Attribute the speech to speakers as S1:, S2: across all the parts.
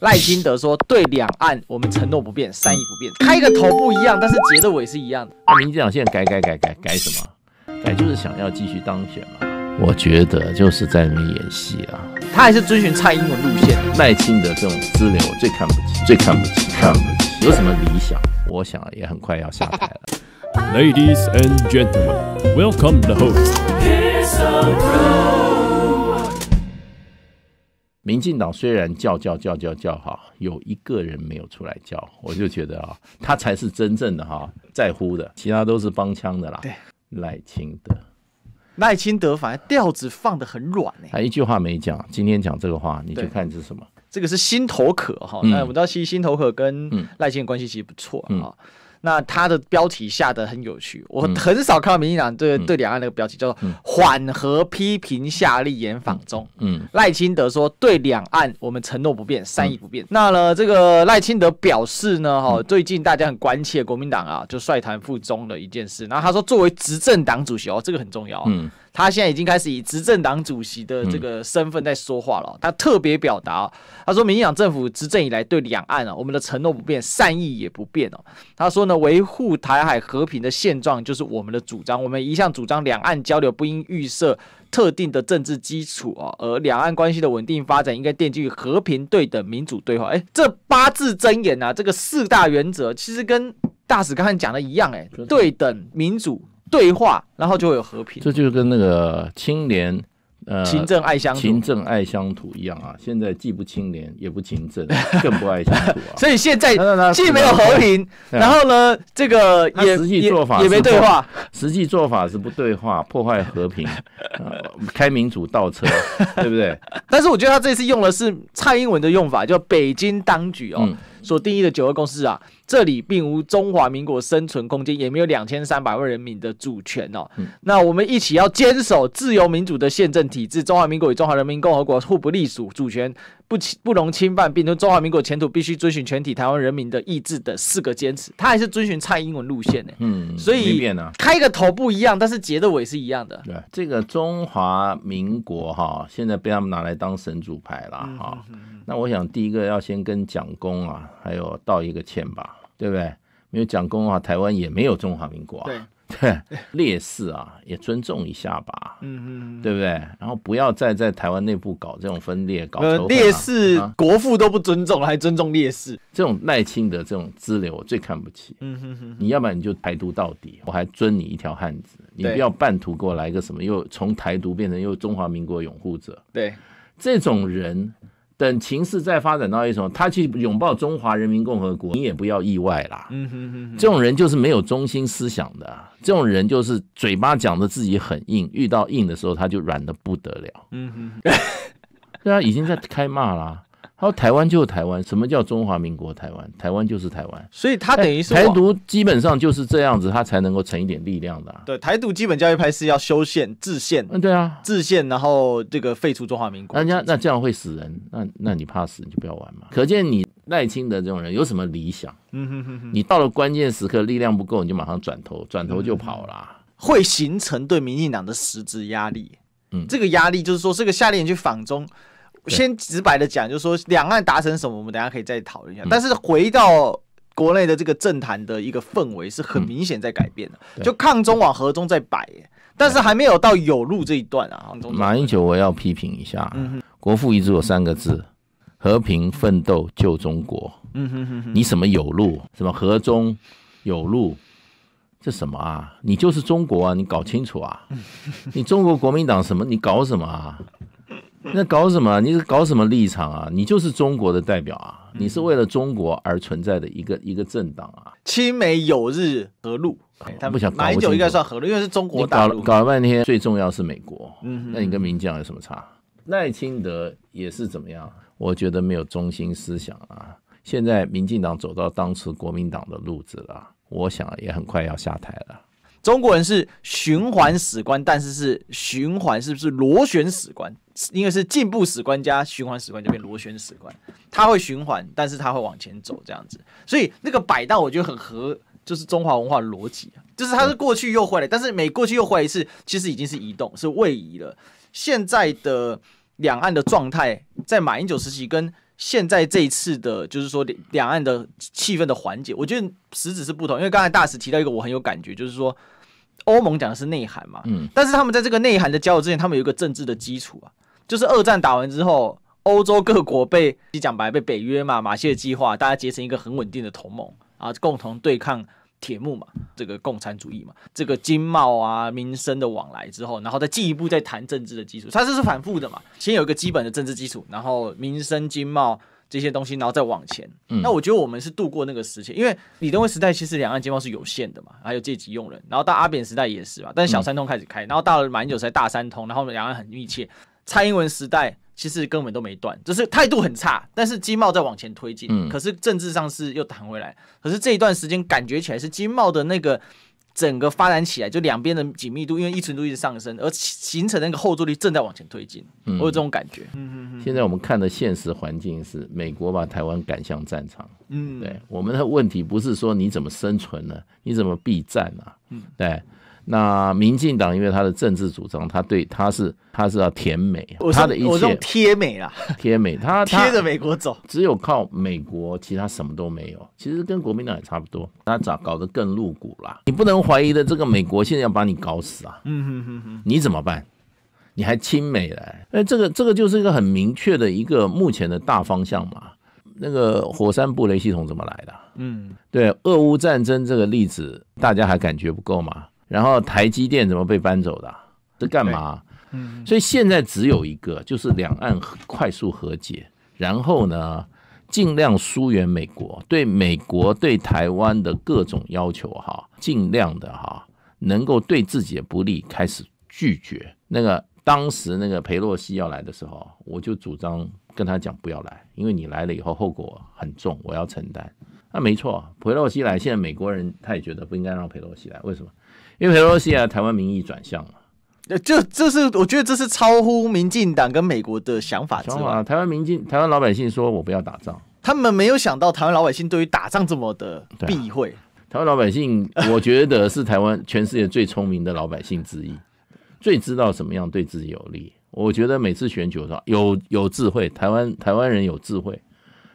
S1: 赖金德说：“对两岸，我们承诺不变，善意不变。开个头不一样，但是结的尾
S2: 是一样的。”民进党现在改改改改改什么？改就是想要继续当选嘛。我觉得就是在里面演戏啊。他还是遵循蔡英文路线，赖金德这种资源我最看不起，最看不起，看不起。有什么理想？我想也很快要下台了。Ladies and gentlemen, welcome the
S1: host.
S2: 民进党虽然叫叫叫叫叫哈，有一个人没有出来叫，我就觉得啊，他才是真正的哈在乎的，其他都是帮腔的啦。对，赖清德，赖清德反而调子放的很软，哎，他一句话没讲。今天讲这个话，你就看是什么？这个是心头
S1: 渴哈。那我们知道，其实心头渴跟赖清关系其实不错嗯那他的标题下的很有趣，我很少看到民进党对对两岸那个标题叫做缓和批评夏立言访中。嗯，赖清德说对两岸我们承诺不变，善意不变。那呢，这个赖清德表示呢，哈，最近大家很关切国民党啊，就率团赴中的一件事。然后他说，作为执政党主席哦，这个很重要。嗯。他现在已经开始以执政党主席的这个身份在说话了。他特别表达，他说民进党政府执政以来对两岸啊，我们的承诺不变，善意也不变哦。他说呢，维护台海和平的现状就是我们的主张。我们一向主张两岸交流不应预设特定的政治基础啊，而两岸关系的稳定发展应该奠基于和平、对等、民主对话。哎，这八字箴言啊，这个四大原则其实跟大使刚才讲的一样
S2: 哎，对等民主。对话，然后就会有和平。这就跟那个清廉，呃，勤政爱乡、勤政爱乡土一样啊。现在既不清廉，也不勤政，更不爱乡土。
S1: 所以现在既没有和平，然后呢，
S2: 这个也也也没对话。实际做法是不对话，破坏和平，开民主倒车，对不对？但是我觉得他这次用的是蔡英文的用法，叫北
S1: 京当局哦。所定义的九二共识啊，这里并无中华民国生存空间，也没有两千三百万人民的主权哦。那我们一起要坚守自由民主的宪政体制，中华民国与中华人民共和国互不隶属，主权。不侵不容侵犯，并都中华民国前途必须遵循全体台湾人民的意志的四个坚持，他还是遵循蔡英文路线呢。
S2: 嗯，所以
S1: 开个头不一样，但是结的尾是一样的。对，
S2: 这个中华民国哈，现在被他们拿来当神主牌了哈。那我想第一个要先跟蒋公啊，还有道一个歉吧，对不对？没有蒋公啊，台湾也没有中华民国。对。烈士啊，也尊重一下吧，嗯嗯，对不对？然后不要再在台湾内部搞这种分裂，搞。烈士国父都不尊重，还尊重烈士？这种赖清德这种支流，我最看不起。嗯哼哼，你要不然你就台独到底，我还尊你一条汉子。你不要半途给我来一个什么，又从台独变成又中华民国拥护者。对，这种人。等情势再发展到一种，他去拥抱中华人民共和国，你也不要意外啦。嗯哼哼，这种人就是没有中心思想的，这种人就是嘴巴讲的自己很硬，遇到硬的时候他就软的不得了。嗯哼，对啊，已经在开骂啦。他说：“台湾就是台湾，什么叫中华民国台湾？台湾就是台湾，所以他等于台独基本上就是这样子，他才能够成一点力量的。
S1: 对，台独基本教育派是要修宪、制宪，嗯，对啊，制宪，然后这个废除中华民
S2: 国。人家那这样会死人，那那你怕死，你就不要玩嘛。可见你赖清德这种人有什么理想？嗯哼哼哼，你到了关键时刻力量不够，你就马上转头，转头就跑啦。会形成对民进党的实质压力。嗯，
S1: 这个压力就是说，这个下令去访中。”先直白的讲，就是说两岸达成什么，我们等下可以再讨论一下。但是回到国内的这个政坛的一个氛围是很明显在改变的，就抗中往和中在摆，但是还没有到有路这一段啊。
S2: 马英九，我要批评一下，国父一直有三个字：和平、奋斗、救中国。嗯哼哼，你什么有路？什么和中有路？这什么啊？你就是中国啊？你搞清楚啊？你中国国民党什么？你搞什么啊？那搞什么？你是搞什么立场啊？你就是中国的代表啊！你是为了中国而存在的一个一个政党啊！
S1: 青梅有日何路？
S2: 他们马英九应该算何路，因为是中国大陆。搞了半天，最重要是美国。嗯，那你跟民将有什么差？赖清德也是怎么样？我觉得没有中心思想啊！现在民进党走到当时国民党的路子了，我想也很快要下台了。中国人是循环史观，但是是循环是不是
S1: 螺旋史观？因为是进步史观加循环史观，就变螺旋史观。它会循环，但是它会往前走，这样子。所以那个摆荡，我觉得很合，就是中华文化逻辑啊，就是它是过去又回了，但是每过去又回一次，其实已经是移动，是位移了。现在的两岸的状态，在马英九时期跟现在这一次的，就是说两岸的气氛的缓解，我觉得实质是不同。因为刚才大使提到一个我很有感觉，就是说欧盟讲的是内涵嘛，嗯，但是他们在这个内涵的交流之前，他们有一个政治的基础啊。就是二战打完之后，欧洲各国被讲白被北约嘛，马歇尔计划，大家结成一个很稳定的同盟啊，共同对抗铁幕嘛，这个共产主义嘛，这个经贸啊民生的往来之后，然后再进一步再谈政治的基础，它这是反复的嘛，先有一个基本的政治基础，然后民生经贸这些东西，然后再往前。那我觉得我们是度过那个时期，因为李登辉时代其实两岸经贸是有限的嘛，还有借机用人，然后到阿扁时代也是嘛，但是小三通开始开，然后到了蛮久才大三通，然后两岸很密切。蔡英文时代其实根本都没断，只是态度很差。但是经贸在往前推进，可是政治上是又弹回来。可是这一段时间感觉起来是经贸的那个整个发展起来，就两边的紧密度，因为依存度一直上升，而形成那个后坐力正在往前推进。
S2: 我有这种感觉。现在我们看的现实环境是美国把台湾赶向战场。嗯，对，我们的问题不是说你怎么生存呢？你怎么避战呢？嗯，对。那民进党因为他的政治主张，他对他是他是要甜美，他的一切我叫贴美啊，贴美，他贴着美国走，只有靠美国，其他什么都没有。其实跟国民党也差不多，他早搞得更露骨了。你不能怀疑的，这个美国现在要把你搞死啊！嗯哼哼哼，你怎么办？你还亲美来？哎，这个这个就是一个很明确的一个目前的大方向嘛。那个火山布雷系统怎么来的？嗯，对，俄乌战争这个例子，大家还感觉不够吗？然后台积电怎么被搬走的？这干嘛？嗯，所以现在只有一个，就是两岸快速和解，然后呢，尽量疏远美国，对美国对台湾的各种要求哈，尽量的哈，能够对自己的不利开始拒绝。那个当时那个裴洛西要来的时候，我就主张跟他讲不要来，因为你来了以后后果很重，我要承担。那没错，裴洛西来，现在美国人他也觉得不应该让裴洛西来，为什么？因为俄罗斯啊，台湾民意转向了，那这这是我觉得这是超乎民进党跟美国的想法之外。台湾民进台湾老百姓说我不要打仗，
S1: 他们没有想到台湾老百姓对于打仗这么的避讳。
S2: 台湾老百姓，我觉得是台湾全世界最聪明的老百姓之一，最知道什么样对自己有利。我觉得每次选举候，有有智慧，台湾台湾人有智慧。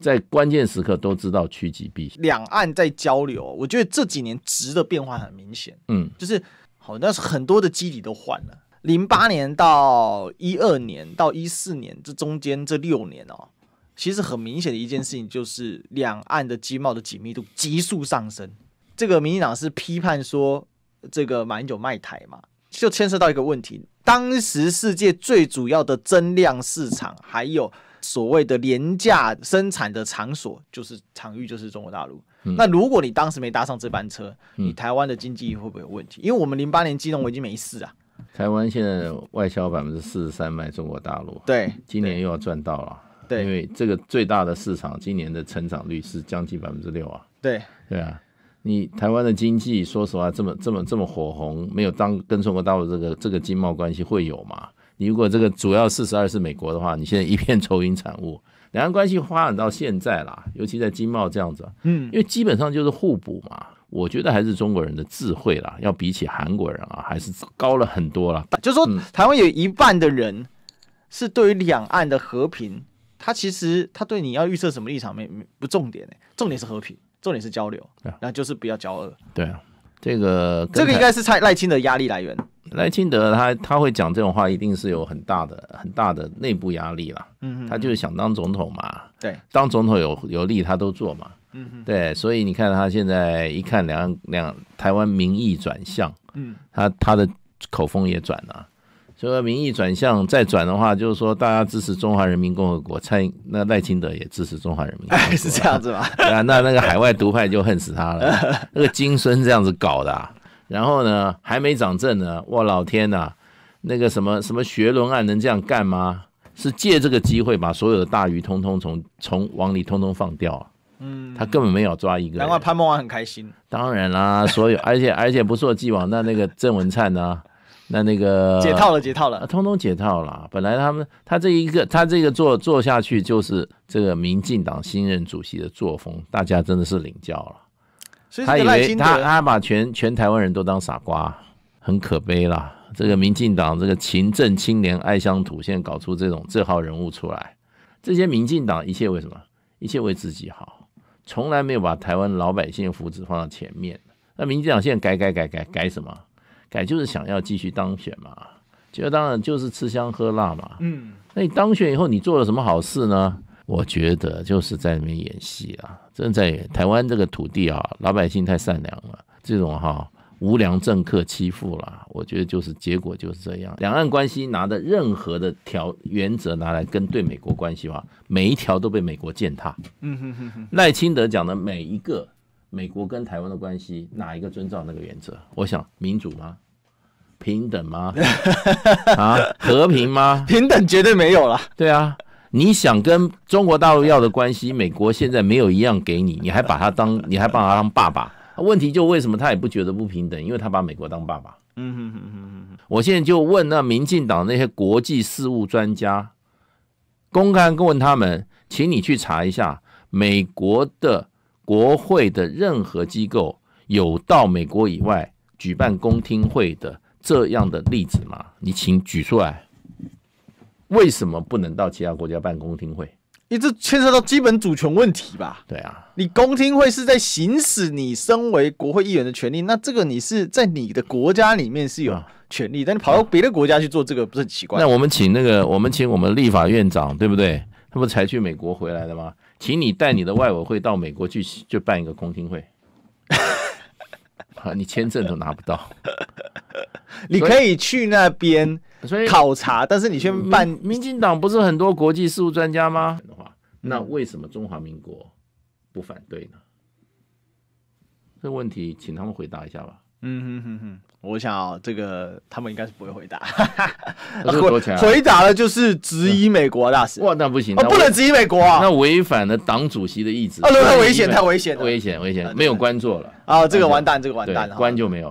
S2: 在关键时刻都知道趋吉避凶。
S1: 两岸在交流，我觉得这几年值的变化很明显。嗯，就是好，那是很多的基底都换了。零八年到一二年到一四年，这中间这六年哦，其实很明显的一件事情就是两岸的经贸的紧密度急速上升。这个民进党是批判说这个英九卖台嘛，就牵涉到一个问题：当时世界最主要的增量市场还有。所谓的廉价生产的场所，就是场域，就是中国大陆。那如果你当时没搭上这班车，你台湾的经济会不会有问题？因为我们零八年金融危机没事啊。
S2: 台湾现在外销百分之四十三卖中国大陆，对，今年又要赚到了。对，因为这个最大的市场，今年的成长率是将近百分之六啊。对，对啊，你台湾的经济，说实话，这么这么这么火红，没有当跟中国大陆这个这个经贸关系会有吗？你如果这个主要四十二是美国的话，你现在一片愁云惨雾。两岸关系发展到现在啦，尤其在经贸这样子，嗯，因为基本上就是互补嘛。我觉得还是中国人的智慧啦，要比起韩国人啊，还是高了很多啦。就是说台湾有一半的
S1: 人是对于两岸的和平，他其实他对你要预设什么立场没不重点诶，重点是和平，重点是交流，那就是不要交恶。
S2: 对啊，这个这个应该是蔡
S1: 赖清的压力来源。
S2: 赖清德他他会讲这种话，一定是有很大的很大的内部压力啦。嗯嗯，他就是想当总统嘛。对，当总统有有利，他都做嘛。嗯嗯，对，所以你看他现在一看两两台湾民意转向，嗯，他他的口风也转了。所以民意转向再转的话，就是说大家支持中华人民共和国，蔡那赖清德也支持中华人民，
S1: 是这样子吗？
S2: 啊，那那个海外独派就恨死他了。那个金森这样子搞的。然后呢，还没长正呢，我老天呐，那个什么什么学伦案能这样干吗？是借这个机会把所有的大鱼通通从从往里通通放掉啊？嗯，他根本没有抓一个。难怪
S1: 潘孟安很开心。
S2: 当然啦，所有而且而且不溯既往，那那个郑文灿呢？那那个解套了解套了，通通解套了。本来他们他这一个他这个做做下去就是这个民进党新任主席的作风，大家真的是领教了。
S1: 他以为他
S2: 他把全全台湾人都当傻瓜，很可悲啦。这个民进党这个勤政青年爱乡土，现在搞出这种这号人物出来，这些民进党一切为什么？一切为自己好，从来没有把台湾老百姓福祉放到前面。那民进党现在改改改改改什么？改就是想要继续当选嘛，就当然就是吃香喝辣嘛。嗯，那你当选以后你做了什么好事呢？我觉得就是在里面演戏啊，正在台湾这个土地啊，老百姓太善良了，这种哈无良政客欺负了，我觉得就是结果就是这样。两岸关系拿的任何的条原则拿来跟对美国关系话，每一条都被美国践踏。嗯哼哼哼。赖清德讲的每一个美国跟台湾的关系，哪一个遵照那个原则？我想民主吗？平等吗？啊，和平吗？平等绝对没有了。对啊。你想跟中国大陆要的关系，美国现在没有一样给你，你还把他当 你还把他当爸爸？问题就为什么他也不觉得不平等？因为他把美国当爸爸。
S1: 嗯哼哼哼哼
S2: 哼。我现在就问那民进党那些国际事务专家，公开问他们，请你去查一下美国的国会的任何机构有到美国以外举办公听会的这样的例子吗？你请举出来。为什么不能到其他国家办公听会？你这牵涉到基本主权问
S1: 题吧？对啊，你公听会是在行使你身为国会议员的权利，那这个你是在你的国家里面是有权利，但你跑到别的国家去做这个不是很奇怪？那我们请
S2: 那个，我们请我们立法院长对不对？他不才去美国回来的吗？请你带你的外委会到美国去，就办一个公听会，啊，你签证都拿不到，你可以去那边。所以考察，但是你先办。民进党不是很多国际事务专家吗？的话，那为什么中华民国不反对呢？这问题，请他们回答一下吧。
S1: 嗯哼哼哼，
S2: 我想这个他们应该是不会回答。回答了就是质疑美国大使。哇，那不行，不能质疑美国啊，那违反了党主席的意志啊，太危险，太危险，危险危险，没有关做了啊，这个完蛋，这个完蛋了，关就没有。